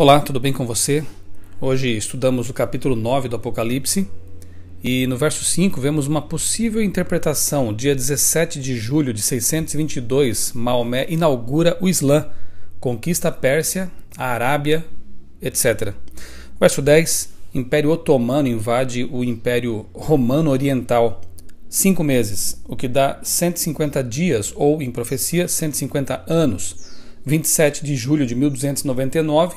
Olá, tudo bem com você? Hoje estudamos o capítulo 9 do Apocalipse e no verso 5 vemos uma possível interpretação. Dia 17 de julho de 622, Maomé inaugura o Islã, conquista a Pérsia, a Arábia, etc. Verso 10: Império Otomano invade o Império Romano Oriental. Cinco meses, o que dá 150 dias, ou, em profecia, 150 anos. 27 de julho de 1299,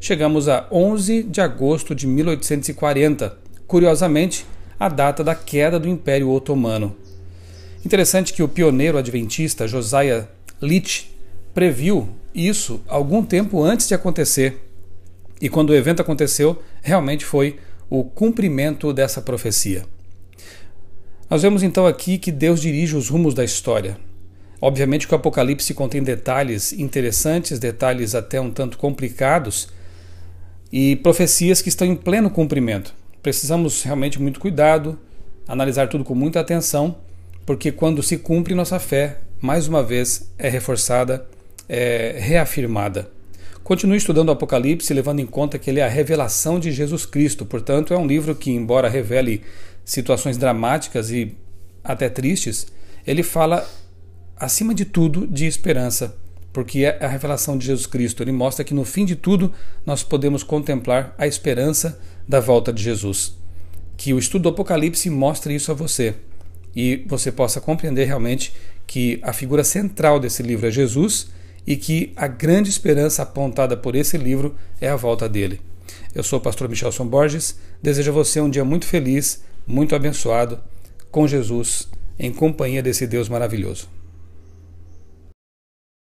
chegamos a 11 de agosto de 1840, curiosamente, a data da queda do Império Otomano. Interessante que o pioneiro adventista Josiah Litch previu isso algum tempo antes de acontecer. E quando o evento aconteceu, realmente foi o cumprimento dessa profecia. Nós vemos então aqui que Deus dirige os rumos da história. Obviamente que o Apocalipse contém detalhes interessantes, detalhes até um tanto complicados, e profecias que estão em pleno cumprimento. Precisamos realmente muito cuidado, analisar tudo com muita atenção, porque quando se cumpre nossa fé, mais uma vez é reforçada, é reafirmada. Continue estudando o Apocalipse, levando em conta que ele é a revelação de Jesus Cristo. Portanto, é um livro que, embora revele situações dramáticas e até tristes, ele fala, acima de tudo, de esperança porque a revelação de Jesus Cristo ele mostra que no fim de tudo nós podemos contemplar a esperança da volta de Jesus. Que o estudo do Apocalipse mostre isso a você e você possa compreender realmente que a figura central desse livro é Jesus e que a grande esperança apontada por esse livro é a volta dele. Eu sou o pastor Michelson Borges, desejo a você um dia muito feliz, muito abençoado com Jesus, em companhia desse Deus maravilhoso.